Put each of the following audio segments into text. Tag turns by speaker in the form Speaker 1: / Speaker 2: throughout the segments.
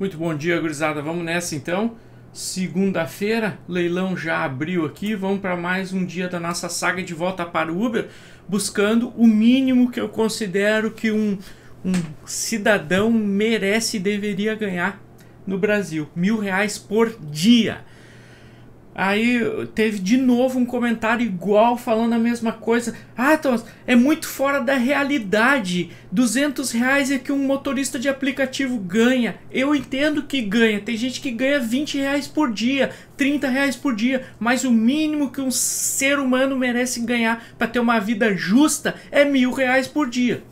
Speaker 1: Muito bom dia, gurizada. Vamos nessa então. Segunda-feira, leilão já abriu aqui. Vamos para mais um dia da nossa saga de volta para o Uber, buscando o mínimo que eu considero que um, um cidadão merece e deveria ganhar no Brasil: mil reais por dia. Aí teve de novo um comentário igual falando a mesma coisa. Ah, Thomas, é muito fora da realidade. 200 reais é que um motorista de aplicativo ganha. Eu entendo que ganha. Tem gente que ganha 20 reais por dia, 30 reais por dia. Mas o mínimo que um ser humano merece ganhar para ter uma vida justa é mil reais por dia.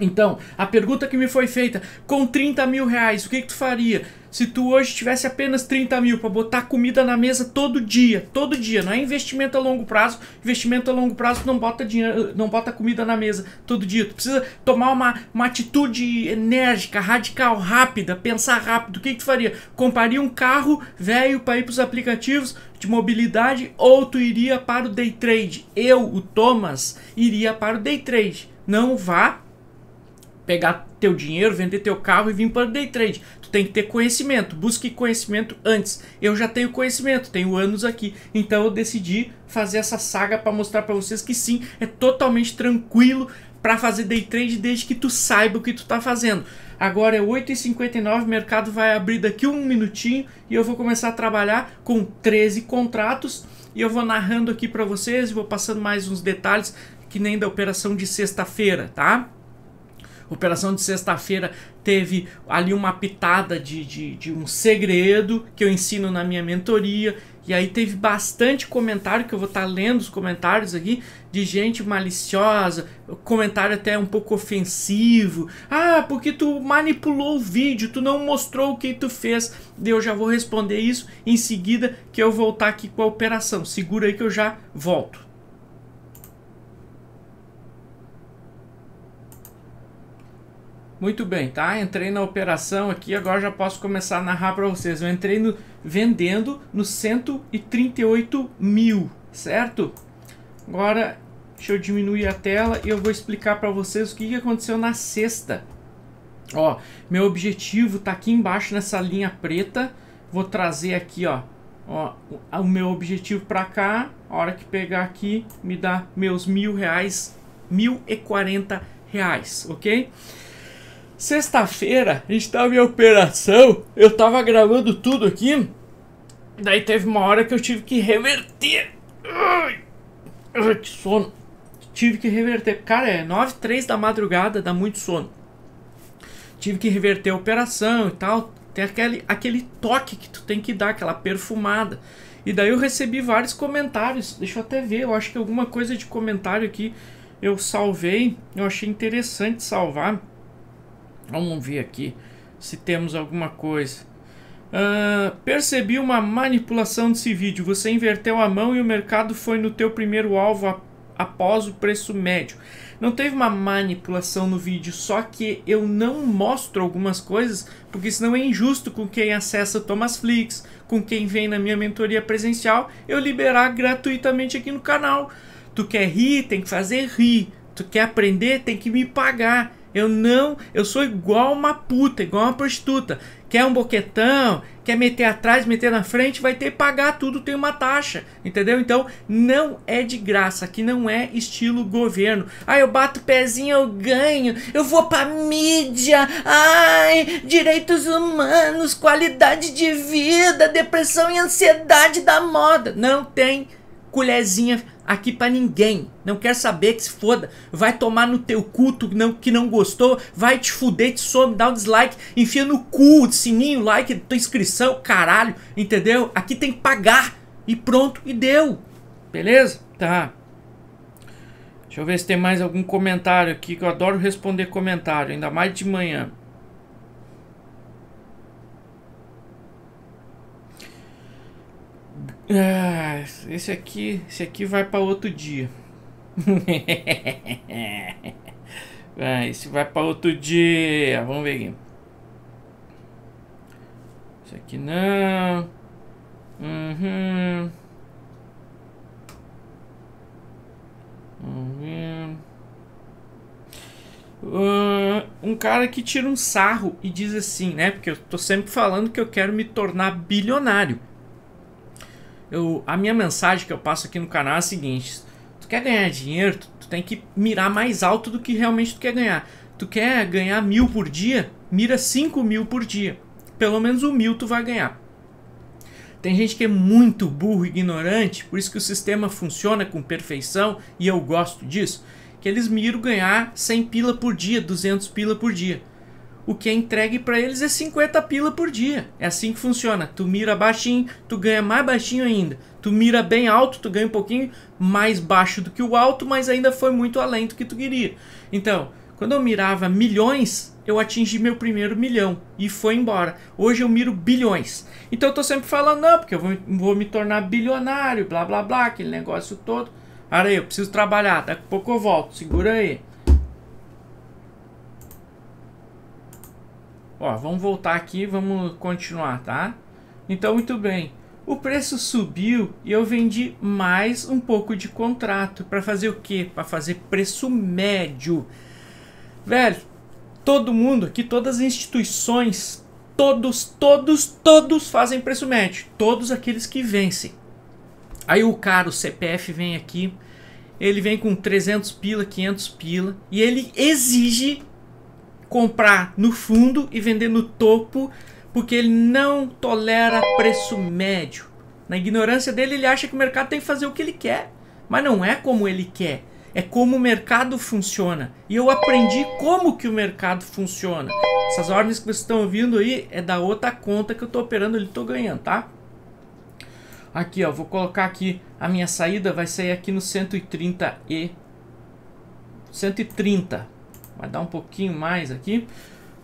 Speaker 1: Então, a pergunta que me foi feita, com 30 mil reais, o que, que tu faria? Se tu hoje tivesse apenas 30 mil para botar comida na mesa todo dia, todo dia, não é investimento a longo prazo, investimento a longo prazo não bota dinheiro, não bota comida na mesa todo dia. Tu precisa tomar uma, uma atitude enérgica, radical, rápida, pensar rápido. O que, que tu faria? Compraria um carro velho para ir para os aplicativos de mobilidade ou tu iria para o day trade? Eu, o Thomas, iria para o day trade. Não vá pegar teu dinheiro, vender teu carro e vir para day trade. Tu tem que ter conhecimento, busque conhecimento antes. Eu já tenho conhecimento, tenho anos aqui, então eu decidi fazer essa saga para mostrar para vocês que sim, é totalmente tranquilo para fazer day trade desde que tu saiba o que tu tá fazendo. Agora é 8h59, o mercado vai abrir daqui um minutinho e eu vou começar a trabalhar com 13 contratos e eu vou narrando aqui para vocês, vou passando mais uns detalhes que nem da operação de sexta-feira, tá? Operação de sexta-feira teve ali uma pitada de, de, de, um segredo que eu ensino na minha mentoria. E aí teve bastante comentário, que eu vou estar tá lendo os comentários aqui, de gente maliciosa, comentário até um pouco ofensivo. Ah, porque tu manipulou o vídeo, tu não mostrou o que tu fez. Eu já vou responder isso em seguida que eu voltar tá aqui com a operação. Segura aí que eu já volto. Muito bem, tá? Entrei na operação aqui, agora já posso começar a narrar para vocês. Eu entrei no vendendo no 138 mil, certo? Agora, deixa eu diminuir a tela e eu vou explicar para vocês o que, que aconteceu na sexta. Ó, meu objetivo tá aqui embaixo nessa linha preta. Vou trazer aqui, ó, ó o meu objetivo para cá. A hora que pegar aqui, me dá meus mil reais, mil e quarenta reais, ok? Sexta-feira, a gente tava em operação, eu tava gravando tudo aqui. Daí teve uma hora que eu tive que reverter. Ai, que sono. Tive que reverter. Cara, é 9, 3 da madrugada, dá muito sono. Tive que reverter a operação e tal. Tem aquele, aquele toque que tu tem que dar, aquela perfumada. E daí eu recebi vários comentários. Deixa eu até ver, eu acho que alguma coisa de comentário aqui eu salvei. Eu achei interessante salvar Vamos ver aqui se temos alguma coisa. Uh, percebi uma manipulação desse vídeo. Você inverteu a mão e o mercado foi no teu primeiro alvo após o preço médio. Não teve uma manipulação no vídeo, só que eu não mostro algumas coisas, porque senão é injusto com quem acessa Thomas Flix, com quem vem na minha mentoria presencial, eu liberar gratuitamente aqui no canal. Tu quer rir, tem que fazer rir. Tu quer aprender, tem que me pagar. Eu não, eu sou igual uma puta, igual uma prostituta. Quer um boquetão, quer meter atrás, meter na frente, vai ter que pagar tudo, tem uma taxa, entendeu? Então não é de graça, que não é estilo governo. Ah, eu bato pezinho, eu ganho, eu vou pra mídia, ai, direitos humanos, qualidade de vida, depressão e ansiedade da moda. Não tem colherzinha aqui para ninguém. Não quer saber que se foda. Vai tomar no teu culto não, que não gostou. Vai te fuder, te some, dá um dislike. Enfia no cu, sininho, like, tua inscrição, caralho. Entendeu? Aqui tem que pagar. E pronto, e deu. Beleza? Tá. Deixa eu ver se tem mais algum comentário aqui, que eu adoro responder comentário, ainda mais de manhã. Ah, esse aqui, esse aqui vai para outro dia. ah, esse vai para outro dia. Vamos ver aqui. Isso aqui não. Uhum. Uh, um cara que tira um sarro e diz assim, né? Porque eu tô sempre falando que eu quero me tornar bilionário eu, a minha mensagem que eu passo aqui no canal é a seguinte: tu quer ganhar dinheiro, tu, tu tem que mirar mais alto do que realmente tu quer ganhar. Tu quer ganhar mil por dia? Mira cinco mil por dia. Pelo menos um mil tu vai ganhar. Tem gente que é muito burro e ignorante, por isso que o sistema funciona com perfeição e eu gosto disso. Que eles miram ganhar 100 pila por dia, 200 pila por dia o que é entregue para eles é 50 pila por dia. É assim que funciona. Tu mira baixinho, tu ganha mais baixinho ainda. Tu mira bem alto, tu ganha um pouquinho mais baixo do que o alto, mas ainda foi muito além do que tu queria. Então, quando eu mirava milhões, eu atingi meu primeiro milhão e foi embora. Hoje eu miro bilhões. Então eu tô sempre falando, não, porque eu vou, vou me tornar bilionário, blá blá blá, aquele negócio todo. Cara, eu preciso trabalhar, daqui a pouco eu volto, segura aí. Ó, vamos voltar aqui, vamos continuar, tá? Então, muito bem. O preço subiu e eu vendi mais um pouco de contrato para fazer o quê? Para fazer preço médio. Velho, todo mundo, que todas as instituições, todos, todos, todos fazem preço médio, todos aqueles que vencem. Aí o cara, o CPF vem aqui, ele vem com 300 pila, 500 pila e ele exige comprar no fundo e vender no topo, porque ele não tolera preço médio. Na ignorância dele, ele acha que o mercado tem que fazer o que ele quer, mas não é como ele quer. É como o mercado funciona. E eu aprendi como que o mercado funciona. Essas ordens que vocês estão ouvindo aí é da outra conta que eu estou operando ele estou ganhando, tá? Aqui, ó, vou colocar aqui a minha saída, vai sair aqui no 130 e 130, Vai dar um pouquinho mais aqui.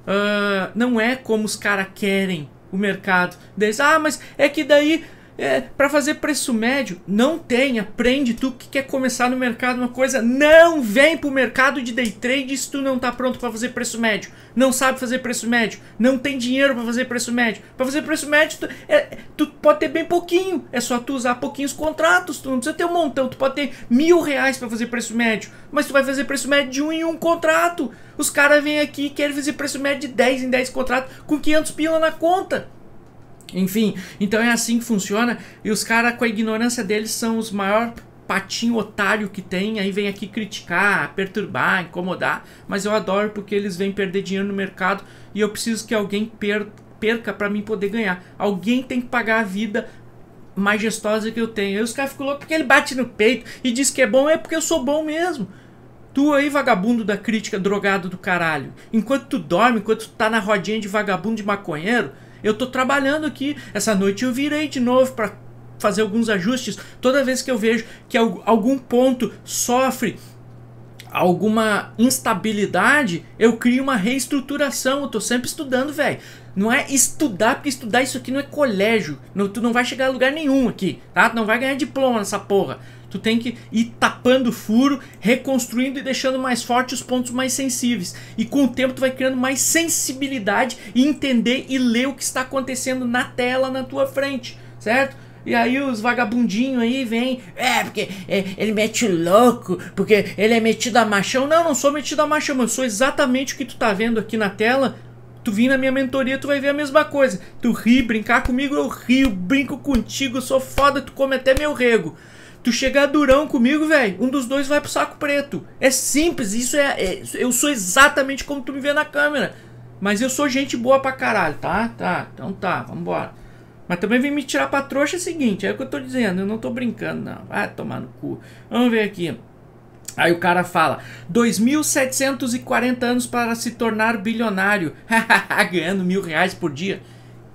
Speaker 1: Uh, não é como os caras querem o mercado. Diz, ah, mas é que daí é, para fazer preço médio, não tem. Aprende tu que quer começar no mercado uma coisa. Não vem pro mercado de day trade se tu não tá pronto para fazer preço médio. Não sabe fazer preço médio. Não tem dinheiro para fazer preço médio. Para fazer preço médio, tu, é, tu, pode ter bem pouquinho. É só tu usar pouquinhos contratos. Tu não precisa ter um montão. Tu pode ter mil reais para fazer preço médio. Mas tu vai fazer preço médio de um em um contrato. Os caras vêm aqui e querem fazer preço médio de 10 em 10 contratos com 500 pila na conta. Enfim, então é assim que funciona. E os caras, com a ignorância deles, são os maiores patinho otário que tem, aí vem aqui criticar, perturbar, incomodar, mas eu adoro porque eles vêm perder dinheiro no mercado e eu preciso que alguém perca para mim poder ganhar. Alguém tem que pagar a vida majestosa que eu tenho. E os caras ficam loucos porque ele bate no peito e diz que é bom, é porque eu sou bom mesmo. Tu aí, vagabundo da crítica, drogado do caralho. Enquanto tu dorme, enquanto tu tá na rodinha de vagabundo de maconheiro, eu tô trabalhando aqui. Essa noite eu virei de novo para fazer alguns ajustes. Toda vez que eu vejo que algum ponto sofre alguma instabilidade, eu crio uma reestruturação. Eu tô sempre estudando, velho. Não é estudar, porque estudar isso aqui não é colégio. Não, tu não vai chegar a lugar nenhum aqui, tá? Tu não vai ganhar diploma nessa porra. Tu tem que ir tapando o furo, reconstruindo e deixando mais forte os pontos mais sensíveis. E com o tempo tu vai criando mais sensibilidade e entender e ler o que está acontecendo na tela na tua frente, certo? E aí os vagabundinhos aí vêm, é, porque é, ele mete louco, porque ele é metido a machão. Não, não sou metido a machão, eu sou exatamente o que tu tá vendo aqui na tela. Tu vim na minha mentoria, tu vai ver a mesma coisa. Tu ri, brincar comigo, eu rio, brinco contigo, sou foda, tu come até meu rego. Tu chegar durão comigo, velho, um dos dois vai pro saco preto. É simples, isso é, é, Eu sou exatamente como tu me vê na câmera. Mas eu sou gente boa pra caralho, tá? Tá, então tá, vambora. Mas também vem me tirar pra trouxa é o seguinte, é o que eu tô dizendo, eu não tô brincando, não. Vai tomar no cu. Vamos ver aqui. Aí o cara fala: 2.740 anos para se tornar bilionário, ganhando mil reais por dia.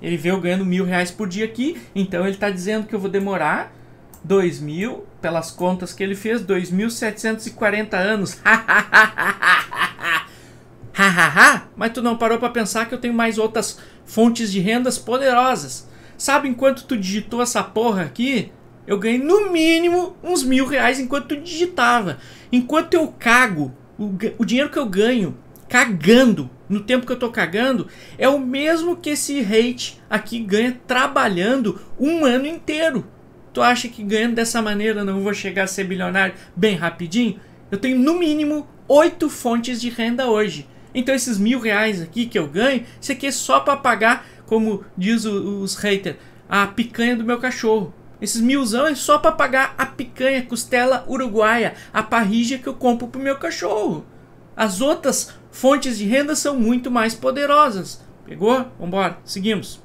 Speaker 1: Ele veio ganhando mil reais por dia aqui, então ele tá dizendo que eu vou demorar 2.000, pelas contas que ele fez, 2.740 anos. Mas tu não parou para pensar que eu tenho mais outras fontes de rendas poderosas. Sabe enquanto tu digitou essa porra aqui? Eu ganhei no mínimo uns mil reais enquanto tu digitava. Enquanto eu cago, o, o dinheiro que eu ganho cagando, no tempo que eu tô cagando, é o mesmo que esse hate aqui ganha trabalhando um ano inteiro. Tu acha que ganhando dessa maneira não vou chegar a ser bilionário bem rapidinho? Eu tenho no mínimo oito fontes de renda hoje. Então esses mil reais aqui que eu ganho, isso aqui é só para pagar, como diz o, os haters, a picanha do meu cachorro. Esses milzão é só para pagar a picanha, costela uruguaia, a parrija que eu compro pro meu cachorro. As outras fontes de renda são muito mais poderosas. Pegou? Vambora, seguimos.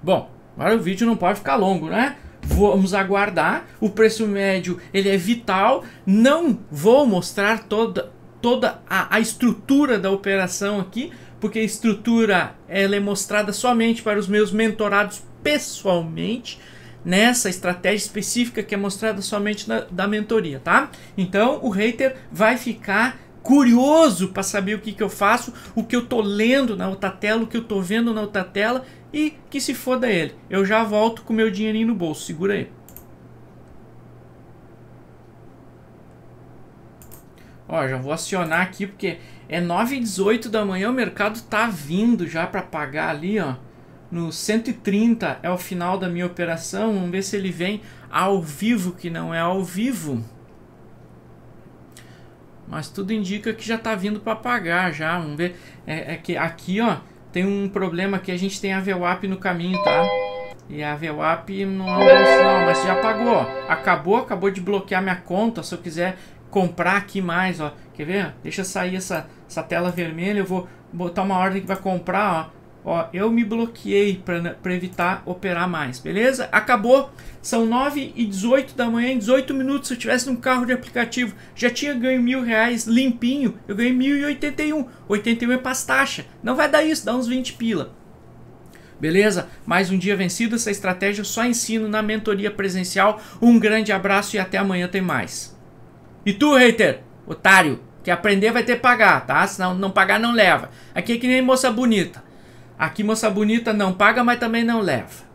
Speaker 1: Bom, agora o vídeo não pode ficar longo, né? Vamos aguardar. O preço médio ele é vital. Não vou mostrar toda, toda a, a estrutura da operação aqui, porque a estrutura ela é mostrada somente para os meus mentorados pessoalmente nessa estratégia específica que é mostrada somente na, da mentoria, tá? Então o hater vai ficar curioso para saber o que, que eu faço, o que eu tô lendo na outra tela, o que eu tô vendo na outra tela e que se foda ele. Eu já volto com meu dinheirinho no bolso, segura aí. Ó, já vou acionar aqui porque é 9 e 18 da manhã, o mercado tá vindo já para pagar ali, ó. No 130 é o final da minha operação, vamos ver se ele vem ao vivo, que não é ao vivo. Mas tudo indica que já está vindo para pagar já. Vamos ver. É, é, que aqui, ó, tem um problema que a gente tem a VWAP no caminho, tá? E a VWAP não é um bom sinal, mas já pagou, ó. Acabou, acabou de bloquear minha conta. Se eu quiser comprar aqui mais, ó. Quer ver? Deixa sair essa, essa tela vermelha. Eu vou botar uma ordem que vai comprar, ó. Ó, eu me bloqueei para evitar operar mais, beleza? Acabou, são 9 e 18 da manhã, 18 minutos. Se eu tivesse num carro de aplicativo, já tinha ganho mil reais limpinho, eu ganhei 1.081. 81 é para taxa, não vai dar isso, dá uns 20 pila. Beleza? Mais um dia vencido. Essa estratégia eu só ensino na mentoria presencial. Um grande abraço e até amanhã tem mais. E tu, hater, otário, que aprender vai ter que pagar, tá? Se não, não pagar, não leva. Aqui é que nem moça bonita. Aqui, moça bonita, não paga, mas também não leva.